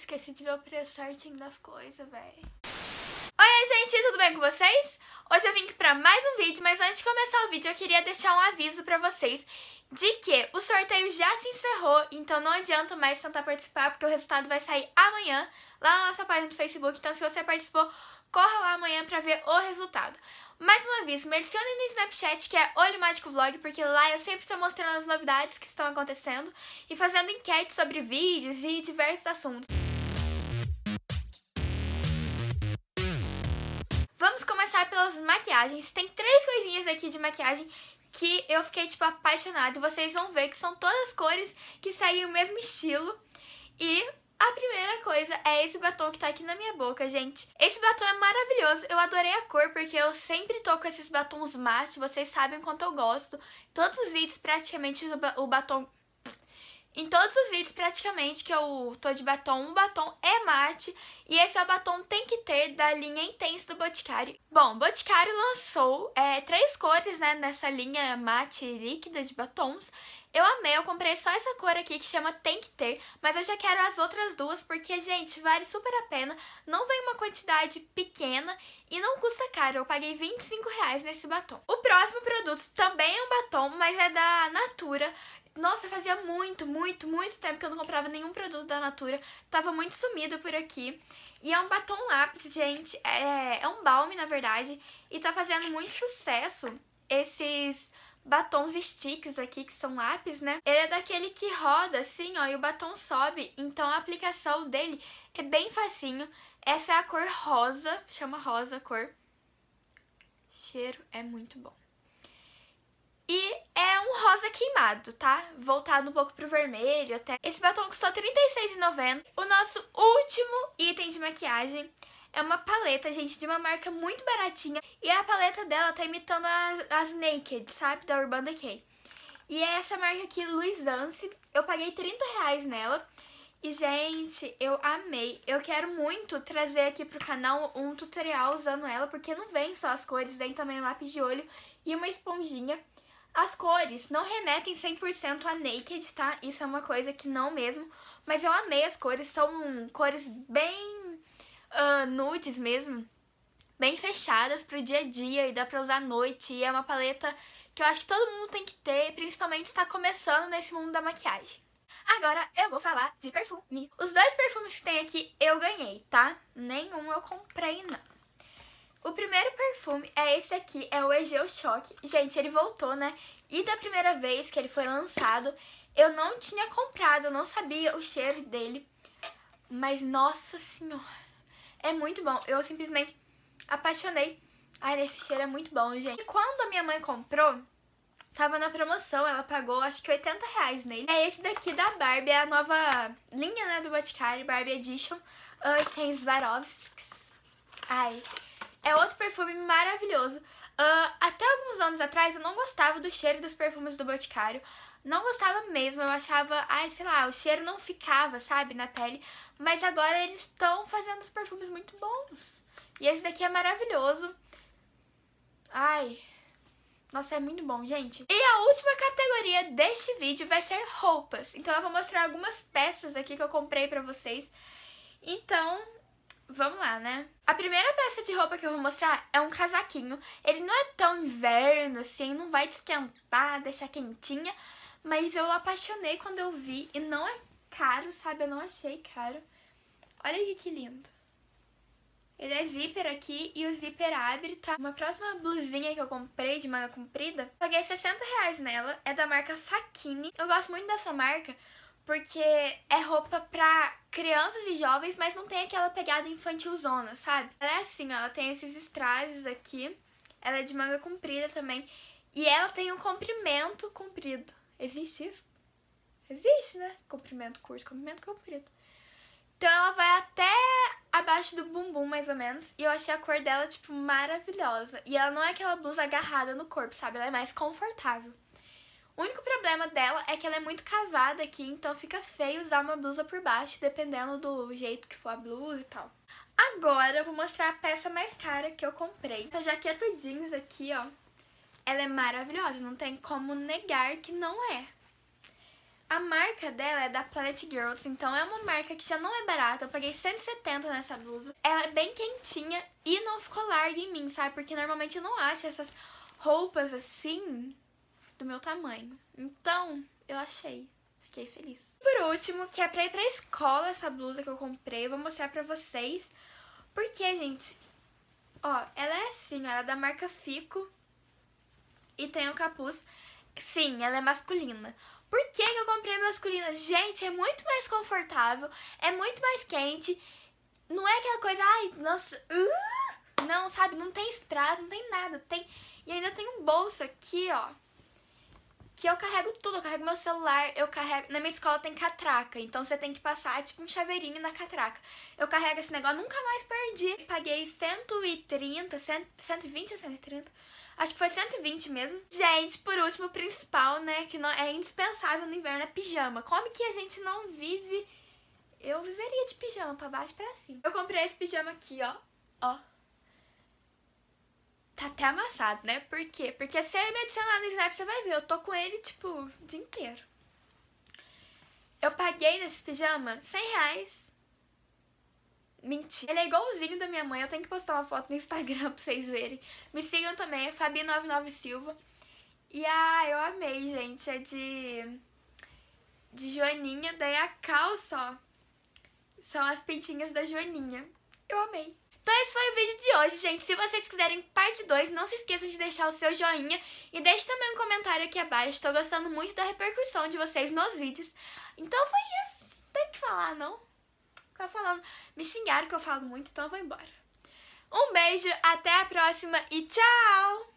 esqueci de ver o preço certinho das coisas, velho. Oi, gente, tudo bem com vocês? Hoje eu vim aqui pra mais um vídeo, mas antes de começar o vídeo eu queria deixar um aviso pra vocês de que o sorteio já se encerrou, então não adianta mais tentar participar, porque o resultado vai sair amanhã lá na nossa página do Facebook. Então, se você participou, corra lá amanhã pra ver o resultado. Mais um aviso, me adicione no Snapchat, que é Olho Mágico Vlog, porque lá eu sempre tô mostrando as novidades que estão acontecendo e fazendo enquetes sobre vídeos e diversos assuntos. começar pelas maquiagens. Tem três coisinhas aqui de maquiagem que eu fiquei, tipo, apaixonada. E vocês vão ver que são todas cores que seguem o mesmo estilo. E a primeira coisa é esse batom que tá aqui na minha boca, gente. Esse batom é maravilhoso, eu adorei a cor, porque eu sempre tô com esses batons mate, vocês sabem quanto eu gosto. Todos os vídeos, praticamente, o batom em todos os vídeos, praticamente, que eu tô de batom, um batom é mate. E esse é o batom Tem Que Ter, da linha Intense do Boticário. Bom, Boticário lançou é, três cores, né, nessa linha mate líquida de batons. Eu amei, eu comprei só essa cor aqui que chama Tem Que Ter, mas eu já quero as outras duas porque, gente, vale super a pena. Não vem uma quantidade pequena e não custa caro, eu paguei 25 reais nesse batom. O próximo produto também é um batom, mas é da Natura nossa, fazia muito, muito, muito tempo que eu não comprava nenhum produto da Natura. Tava muito sumido por aqui. E é um batom lápis, gente. É, é um balme, na verdade. E tá fazendo muito sucesso esses batons sticks aqui, que são lápis, né? Ele é daquele que roda assim, ó, e o batom sobe. Então a aplicação dele é bem facinho. Essa é a cor rosa, chama rosa a cor. Cheiro é muito bom. E é um rosa queimado, tá? Voltado um pouco pro vermelho até. Esse batom custou R$36,90. O nosso último item de maquiagem é uma paleta, gente, de uma marca muito baratinha. E a paleta dela tá imitando as, as Naked, sabe? Da Urban Decay. E é essa marca aqui, Luisance. Eu paguei 30 reais nela. E, gente, eu amei. Eu quero muito trazer aqui pro canal um tutorial usando ela, porque não vem só as cores, vem também lápis de olho e uma esponjinha. As cores não remetem 100% a Naked, tá? Isso é uma coisa que não mesmo, mas eu amei as cores, são cores bem uh, nudes mesmo, bem fechadas pro dia a dia e dá pra usar à noite, e é uma paleta que eu acho que todo mundo tem que ter, principalmente está começando nesse mundo da maquiagem. Agora eu vou falar de perfume. Os dois perfumes que tem aqui eu ganhei, tá? Nenhum eu comprei, não. O primeiro perfume é esse aqui, é o Egeu Choque. Gente, ele voltou, né? E da primeira vez que ele foi lançado, eu não tinha comprado, eu não sabia o cheiro dele. Mas, nossa senhora, é muito bom. Eu simplesmente apaixonei. Ai, esse cheiro é muito bom, gente. E quando a minha mãe comprou, tava na promoção, ela pagou acho que 80 reais nele. É esse daqui da Barbie, é a nova linha né, do Boticário, Barbie Edition, uh, que tem Swarovskis. Ai, é outro perfume maravilhoso. Uh, até alguns anos atrás eu não gostava do cheiro dos perfumes do Boticário. Não gostava mesmo, eu achava, ai, sei lá, o cheiro não ficava, sabe, na pele. Mas agora eles estão fazendo os perfumes muito bons. E esse daqui é maravilhoso. Ai, nossa, é muito bom, gente. E a última categoria deste vídeo vai ser roupas. Então eu vou mostrar algumas peças aqui que eu comprei pra vocês. Então, vamos lá, né? A primeira peça de roupa que eu vou mostrar é um casaquinho. Ele não é tão inverno, assim, não vai te esquentar, deixar quentinha. Mas eu apaixonei quando eu vi e não é caro, sabe? Eu não achei caro. Olha aqui que lindo. Ele é zíper aqui e o zíper abre, tá? Uma próxima blusinha que eu comprei de manga comprida, paguei 60 reais nela, é da marca Faquini. Eu gosto muito dessa marca porque é roupa pra crianças e jovens, mas não tem aquela pegada infantilzona, sabe? Ela é assim, ela tem esses strases aqui, ela é de manga comprida também, e ela tem um comprimento comprido. Existe isso? Existe, né? Comprimento curto, comprimento comprido. Então ela vai até abaixo do bumbum, mais ou menos. E eu achei a cor dela, tipo, maravilhosa. E ela não é aquela blusa agarrada no corpo, sabe? Ela é mais confortável. O único problema dela é que ela é muito cavada aqui, então fica feio usar uma blusa por baixo, dependendo do jeito que for a blusa e tal. Agora eu vou mostrar a peça mais cara que eu comprei. Essa jaqueta jeans aqui, ó, ela é maravilhosa, não tem como negar que não é. A marca dela é da Planet Girls, então é uma marca que já não é barata. Eu paguei 170 nessa blusa. Ela é bem quentinha e não ficou larga em mim, sabe? Porque normalmente eu não acho essas roupas assim do meu tamanho. Então, eu achei. Fiquei feliz. Por último, que é pra ir pra escola essa blusa que eu comprei. Eu vou mostrar pra vocês. Porque, gente, ó, ela é assim, ó, ela é da marca Fico. E tem o um capuz. Sim, ela é masculina. Por que, que eu comprei masculina? Gente, é muito mais confortável, é muito mais quente. Não é aquela coisa, ai, nossa, uh, não, sabe? Não tem strass, não tem nada. Tem... E ainda tem um bolso aqui, ó que eu carrego tudo, eu carrego meu celular, eu carrego. Na minha escola tem catraca, então você tem que passar é tipo um chaveirinho na catraca. Eu carrego esse negócio, nunca mais perdi. Paguei 130, 100, 120 ou 130? Acho que foi 120 mesmo. Gente, por último, o principal, né? Que não, é indispensável no inverno é pijama. Como que a gente não vive? Eu viveria de pijama, pra baixo e pra cima. Eu comprei esse pijama aqui, ó. Ó tá até amassado, né? Por quê? Porque se me adicionar no Snap, você vai ver. Eu tô com ele, tipo, o dia inteiro. Eu paguei nesse pijama 100 reais. Mentira. Ele é igualzinho da minha mãe. Eu tenho que postar uma foto no Instagram pra vocês verem. Me sigam também, é Fabi99 Silva. E ah, eu amei, gente. É de... De Joaninha. Daí a calça, ó. São as pintinhas da Joaninha. Eu amei. Então esse foi o vídeo de hoje, gente. Se vocês quiserem parte 2, não se esqueçam de deixar o seu joinha e deixe também um comentário aqui abaixo. Estou gostando muito da repercussão de vocês nos vídeos. Então foi isso. Tem que falar, não? Ficar falando. Me xingaram que eu falo muito, então eu vou embora. Um beijo, até a próxima e tchau!